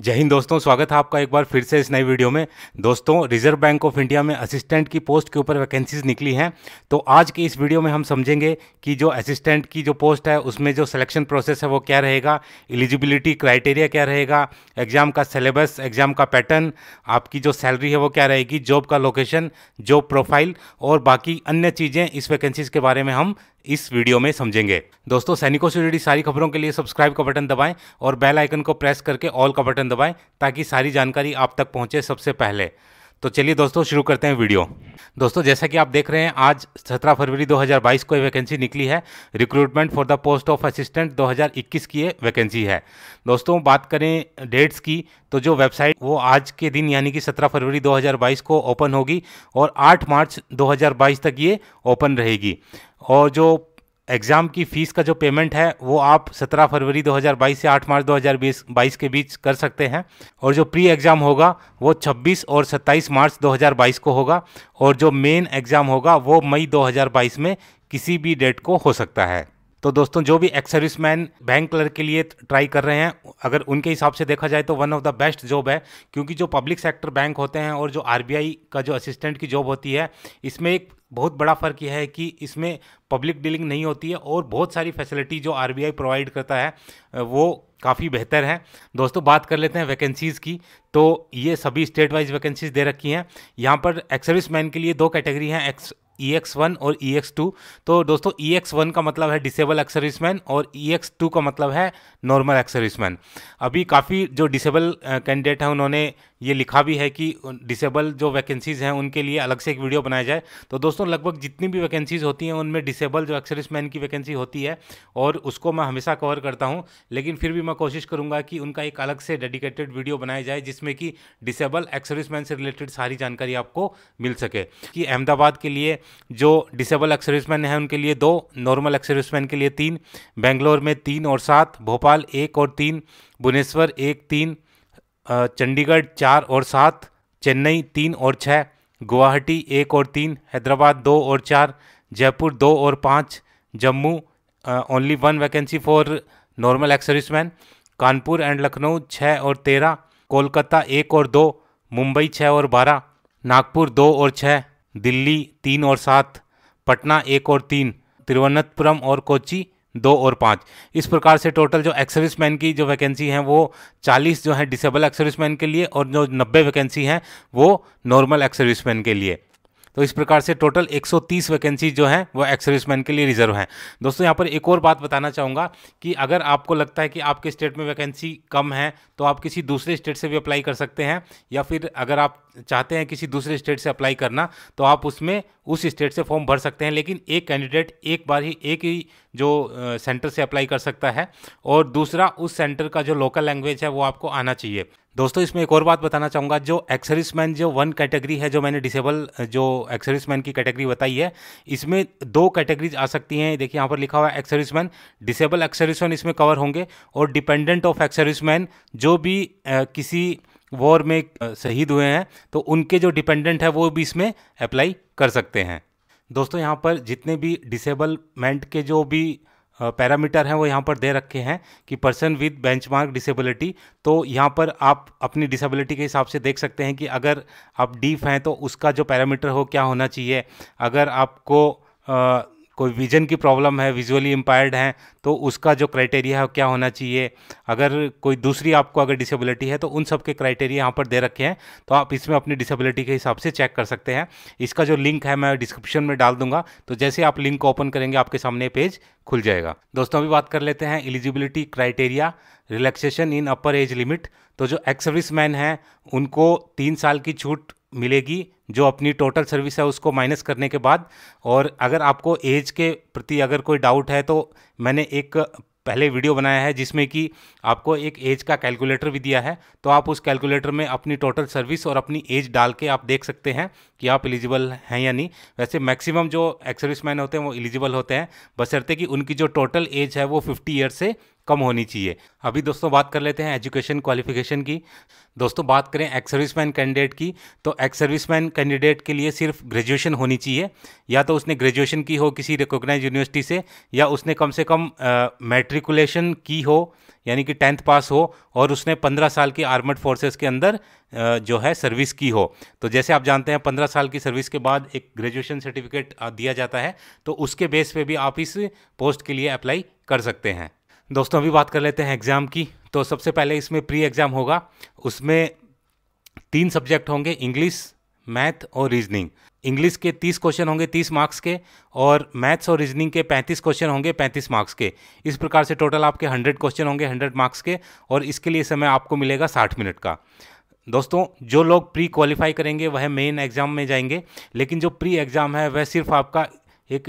जय हिंद दोस्तों स्वागत है आपका एक बार फिर से इस नई वीडियो में दोस्तों रिजर्व बैंक ऑफ इंडिया में असिस्टेंट की पोस्ट के ऊपर वैकेंसीज निकली हैं तो आज की इस वीडियो में हम समझेंगे कि जो असिस्टेंट की जो पोस्ट है उसमें जो सिलेक्शन प्रोसेस है वो क्या रहेगा एलिजिबिलिटी क्राइटेरिया क्या रहेगा एग्जाम का सिलेबस एग्जाम का पैटर्न आपकी जो सैलरी है वो क्या रहेगी जॉब का लोकेशन जॉब प्रोफाइल और बाकी अन्य चीज़ें इस वैकेंसीज के बारे में हम इस वीडियो में समझेंगे दोस्तों सैनिकों से जुड़ी सारी खबरों के लिए सब्सक्राइब का बटन दबाएं और बेल आइकन को प्रेस करके ऑल का बटन दबाएं ताकि सारी जानकारी आप तक पहुंचे सबसे पहले तो चलिए दोस्तों शुरू करते हैं वीडियो दोस्तों जैसा कि आप देख रहे हैं आज 17 फरवरी 2022 को वैकेंसी निकली है recruitment for the post of assistant 2021 की ये वैकेंसी है दोस्तों बात करें डेट्स की तो जो वेबसाइट वो आज के दिन यानी कि 17 फरवरी 2022 को ओपन होगी और 8 मार्च 2022 तक ये ओपन रहेगी और जो एग्ज़ाम की फ़ीस का जो पेमेंट है वो आप 17 फरवरी 2022 से 8 मार्च 2022 के बीच कर सकते हैं और जो प्री एग्ज़ाम होगा वो 26 और 27 मार्च 2022 को होगा और जो मेन एग्ज़ाम होगा वो मई 2022 में किसी भी डेट को हो सकता है तो दोस्तों जो भी ex service man bank clerk के लिए ट्राई कर रहे हैं अगर उनके हिसाब से देखा जाए तो one of the best job है क्योंकि जो पब्लिक सेक्टर बैंक होते हैं और जो आरबीआई का जो असिस्टेंट की जॉब होती है इसमें एक बहुत बड़ा फ़र्क यह है कि इसमें पब्लिक डीलिंग नहीं होती है और बहुत सारी फैसिलिटी जो आर प्रोवाइड करता है वो काफ़ी बेहतर है दोस्तों बात कर लेते हैं वैकेंसीज़ की तो ये सभी स्टेट वाइज वैकेंसीज़ दे रखी हैं यहाँ पर एक्सर्विस मैन के लिए दो कैटेगरी हैं एक्स ई एक्स वन और ई एक्स टू तो दोस्तों ई एक्स वन का मतलब है डिसेबल एक्स मैन और ई एक्स टू का मतलब है नॉर्मल एक्स मैन अभी काफ़ी जो डिसेबल कैंडिडेट हैं उन्होंने ये लिखा भी है कि डिसेबल जो वैकेंसीज़ हैं उनके लिए अलग से एक वीडियो बनाया जाए तो दोस्तों लगभग जितनी भी वैकेंसीज़ होती हैं उनमें डिसेबल जो मैन की वैकेंसी होती है और उसको मैं हमेशा कवर करता हूँ लेकिन फिर भी मैं कोशिश करूँगा कि उनका एक अलग से डेडिकेटेड वीडियो बनाया जाए जिसमें कि डिसेबल मैन से रिलेटेड सारी जानकारी आपको मिल सके कि अहमदाबाद के लिए जो डिसेबल मैन हैं उनके लिए दो नॉर्मल मैन के लिए तीन बेंगलोर में तीन और सात भोपाल एक और तीन भुवनेश्वर एक तीन चंडीगढ़ चार और सात चेन्नई तीन और छः गुवाहाटी एक और तीन हैदराबाद दो और चार जयपुर दो और पाँच Jammu only one vacancy for normal ex serviceman Kanpur and Lucknow छः और तेरह कोलकाता एक और दो मुंबई छः और बारह नागपुर दो और छः दिल्ली तीन और सात पटना एक और तीन तिरुवनंतपुरम और कोची दो और पाँच इस प्रकार से टोटल जो एक्स सर्विस मैन की जो वैकेंसी हैं वो चालीस जो है डिसेबल एक्स सर्विस मैन के लिए और जो नब्बे वैकेंसी हैं वो नॉर्मल एक्स सर्विस मैन के लिए तो इस प्रकार से टोटल 130 वैकेंसी जो है वो एक्स मैन के लिए रिजर्व हैं दोस्तों यहाँ पर एक और बात बताना चाहूँगा कि अगर आपको लगता है कि आपके स्टेट में वैकेंसी कम है तो आप किसी दूसरे स्टेट से भी अप्लाई कर सकते हैं या फिर अगर आप चाहते हैं किसी दूसरे स्टेट से अप्लाई करना तो आप उसमें उस स्टेट से फॉर्म भर सकते हैं लेकिन एक कैंडिडेट एक बार ही एक ही जो सेंटर से अप्लाई कर सकता है और दूसरा उस सेंटर का जो लोकल लैंग्वेज है वो आपको आना चाहिए दोस्तों इसमें एक और बात बताना चाहूँगा जो एक्सरिसमैन जो वन कैटेगरी है जो मैंने डिसेबल जो एक्सरिसमैन की कैटेगरी बताई है इसमें दो कैटेगरीज आ सकती हैं देखिए यहाँ पर लिखा हुआ है एक्सरिसमैन डिसेबल एक्सरिसमैन इसमें कवर होंगे और डिपेंडेंट ऑफ एक्सरिसमैन जो भी आ, किसी वॉर में शहीद हुए हैं तो उनके जो डिपेंडेंट है वो भी इसमें अप्लाई कर सकते हैं दोस्तों यहाँ पर जितने भी डिसेबलमेंट के जो भी पैरामीटर हैं वो यहाँ पर दे रखे हैं कि पर्सन विद बेंचमार्क डिसेबिलिटी तो यहाँ पर आप अपनी डिसेबिलिटी के हिसाब से देख सकते हैं कि अगर आप डीफ हैं तो उसका जो पैरामीटर हो क्या होना चाहिए अगर आपको कोई विजन की प्रॉब्लम है विजुअली इम्पायर्ड हैं तो उसका जो क्राइटेरिया है वो क्या होना चाहिए अगर कोई दूसरी आपको अगर डिसेबिलिटी है तो उन सब के क्राइटेरिया यहाँ पर दे रखे हैं तो आप इसमें अपनी डिसेबिलिटी के हिसाब से चेक कर सकते हैं इसका जो लिंक है मैं डिस्क्रिप्शन में डाल दूंगा तो जैसे आप लिंक को ओपन करेंगे आपके सामने पेज खुल जाएगा दोस्तों अभी बात कर लेते हैं eligibility criteria relaxation in upper age limit तो जो एक्स सर्विस मैन हैं उनको तीन साल की छूट मिलेगी जो अपनी टोटल सर्विस है उसको माइनस करने के बाद और अगर आपको एज के प्रति अगर कोई डाउट है तो मैंने एक पहले वीडियो बनाया है जिसमें कि आपको एक एज का कैलकुलेटर भी दिया है तो आप उस कैलकुलेटर में अपनी टोटल सर्विस और अपनी एज डाल के आप देख सकते हैं कि आप एलिजिबल हैं या नहीं वैसे मैक्सिमम जो एक्स सर्विस मैन होते हैं वो एलिजिबल होते हैं बशर्ते कि उनकी जो टोटल एज है वो फिफ्टी ईयर से कम होनी चाहिए अभी दोस्तों बात कर लेते हैं एजुकेशन क्वालिफिकेशन की दोस्तों बात करें एक्स सर्विस मैन कैंडिडेट की तो एक्स सर्विस मैन कैंडिडेट के लिए सिर्फ ग्रेजुएशन होनी चाहिए या तो उसने ग्रेजुएशन की हो किसी रिकोगनाइज यूनिवर्सिटी से या उसने कम से कम मेट्रिकुलेशन की हो यानी कि टेंथ पास हो और उसने पंद्रह साल की आर्मड फोर्सेस के अंदर जो है सर्विस की हो तो जैसे आप जानते हैं पंद्रह साल की सर्विस के बाद एक ग्रेजुएशन सर्टिफिकेट दिया जाता है तो उसके बेस पे भी आप इस पोस्ट के लिए अप्लाई कर सकते हैं दोस्तों अभी बात कर लेते हैं एग्ज़ाम की तो सबसे पहले इसमें प्री एग्ज़ाम होगा उसमें तीन सब्जेक्ट होंगे इंग्लिश मैथ और रीजनिंग इंग्लिश के 30 क्वेश्चन होंगे 30 मार्क्स के और मैथ्स और रीजनिंग के 35 क्वेश्चन होंगे 35 मार्क्स के इस प्रकार से टोटल आपके 100 क्वेश्चन होंगे 100 मार्क्स के और इसके लिए समय आपको मिलेगा 60 मिनट का दोस्तों जो लोग प्री क्वालिफाई करेंगे वह मेन एग्ज़ाम में जाएंगे लेकिन जो प्री एग्ज़ाम है वह सिर्फ आपका एक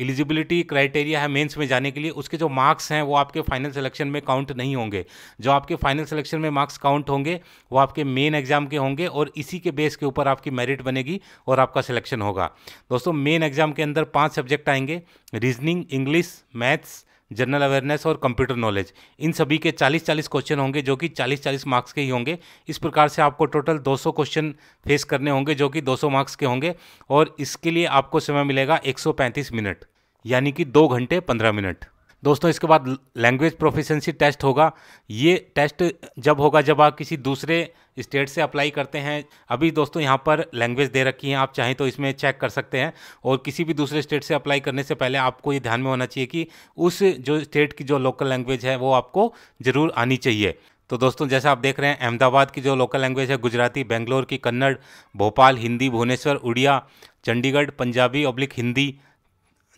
एलिजिबिलिटी क्राइटेरिया है मेंस में जाने के लिए उसके जो मार्क्स हैं वो आपके फाइनल सिलेक्शन में काउंट नहीं होंगे जो आपके फाइनल सिलेक्शन में मार्क्स काउंट होंगे वो आपके मेन एग्जाम के होंगे और इसी के बेस के ऊपर आपकी मेरिट बनेगी और आपका सिलेक्शन होगा दोस्तों मेन एग्जाम के अंदर पाँच सब्जेक्ट आएंगे reasoning English maths general awareness और कंप्यूटर नॉलेज इन सभी के 40-40 क्वेश्चन होंगे जो कि 40-40 मार्क्स के ही होंगे इस प्रकार से आपको टोटल 200 क्वेश्चन फेस करने होंगे जो कि 200 मार्क्स के होंगे और इसके लिए आपको समय मिलेगा 135 मिनट यानी कि दो घंटे पंद्रह मिनट दोस्तों इसके बाद लैंग्वेज प्रोफिशेंसी टेस्ट होगा ये टेस्ट जब होगा जब आप किसी दूसरे स्टेट से अप्लाई करते हैं अभी दोस्तों यहाँ पर लैंग्वेज दे रखी है आप चाहें तो इसमें चेक कर सकते हैं और किसी भी दूसरे स्टेट से अप्लाई करने से पहले आपको ये ध्यान में होना चाहिए कि उस जो स्टेट की जो लोकल लैंग्वेज है वो आपको ज़रूर आनी चाहिए तो दोस्तों जैसा आप देख रहे हैं अहमदाबाद की जो लोकल लैंग्वेज है गुजराती बेंगलोर की Kannada Bhopal Hindi Bhubaneswar Oriya Chandigarh Punjabi oblique Hindi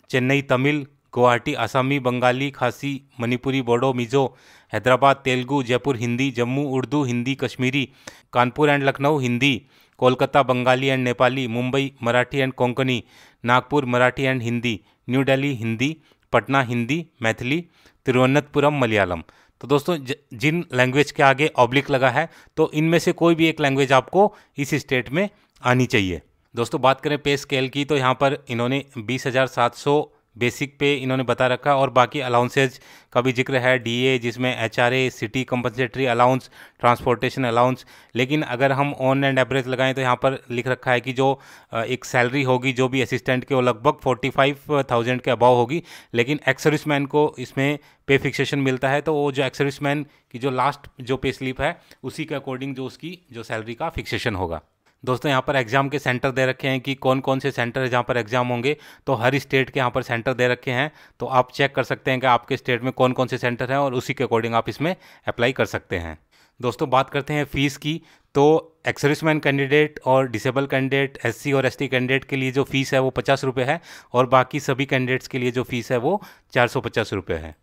Chennai Tamil Guwahati Assamese Bengali Khasi Manipuri Bodo Mizo Hyderabad Telugu Jaipur Hindi Jammu Urdu Hindi Kashmiri Kanpur and Lucknow Hindi Kolkata Bengali and Nepali Mumbai Marathi and Konkani Nagpur Marathi and Hindi New Delhi Hindi Patna Hindi Maithili Thiruvananthapuram Malayalam तो दोस्तों जिन लैंग्वेज के आगे ऑब्लिक लगा है तो इनमें से कोई भी एक लैंग्वेज आपको इस स्टेट में आनी चाहिए दोस्तों बात करें पे स्केल की तो यहाँ पर इन्होंने बीस हज़ार सात सौ बेसिक पे इन्होंने बता रखा और बाकी अलाउंसेज का भी जिक्र है डीए जिसमें HRA city compensatory allowance transportation allowance लेकिन अगर हम ऑन एंड एवरेज लगाएं तो यहाँ पर लिख रखा है कि जो एक सैलरी होगी जो भी असिस्टेंट के वो लगभग फोर्टी फाइव थाउजेंड के अबाव होगी लेकिन एक्सर्विस मैन को इसमें पे फिक्सेशन मिलता है तो वो जो एक्सर्विस मैन की जो लास्ट जो पे स्लिप है उसी के अकॉर्डिंग जो उसकी जो सैलरी का फिक्सेशन होगा दोस्तों यहाँ पर एग्ज़ाम के सेंटर दे रखे हैं कि कौन कौन से सेंटर है जहाँ पर एग्ज़ाम होंगे तो हर स्टेट के यहाँ पर सेंटर दे रखे हैं तो आप चेक कर सकते हैं कि आपके स्टेट में कौन कौन से सेंटर हैं और उसी के अकॉर्डिंग आप इसमें अप्लाई कर सकते हैं दोस्तों बात करते हैं फ़ीस की तो एक्सर्विसमैन कैंडिडेट और डिसेबल कैंडिडेट एससी और एसटी कैंडिडेट के लिए जो फ़ीस है वो पचास रुपये है और बाकी सभी कैंडिडेट्स के लिए जो फ़ीस है वो चार सौ पचास रुपये है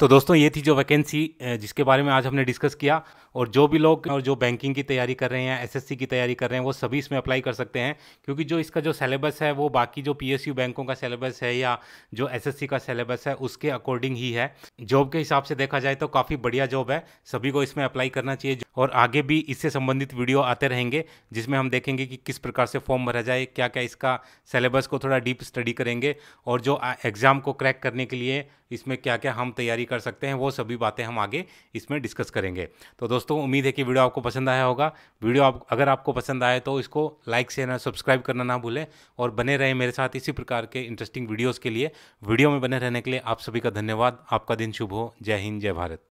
तो दोस्तों ये थी जो वैकेंसी जिसके बारे में आज हमने डिस्कस किया और जो भी लोग और जो बैंकिंग की तैयारी कर रहे हैं एसएससी की तैयारी कर रहे हैं वो सभी इसमें अप्लाई कर सकते हैं क्योंकि जो इसका जो सिलेबस है वो बाकी जो पीएसयू बैंकों का सिलेबस है या जो एसएससी का सिलेबस है उसके अकॉर्डिंग ही है जॉब के हिसाब से देखा जाए तो काफ़ी बढ़िया जॉब है सभी को इसमें अप्लाई करना चाहिए और आगे भी इससे संबंधित वीडियो आते रहेंगे जिसमें हम देखेंगे कि किस प्रकार से फॉर्म भरा जाए क्या क्या इसका सिलेबस को थोड़ा डीप स्टडी करेंगे और जो एग्ज़ाम को क्रैक करने के लिए इसमें क्या क्या हम तैयारी कर सकते हैं वो सभी बातें हम आगे इसमें डिस्कस करेंगे तो दोस्तों उम्मीद है कि वीडियो आपको पसंद आया होगा वीडियो आप अगर आपको पसंद आए तो इसको लाइक शेयर और सब्सक्राइब करना ना भूलें और बने रहें मेरे साथ इसी प्रकार के इंटरेस्टिंग वीडियोज़ के लिए वीडियो में बने रहने के लिए आप सभी का धन्यवाद आपका दिन शुभ हो जय हिंद जय भारत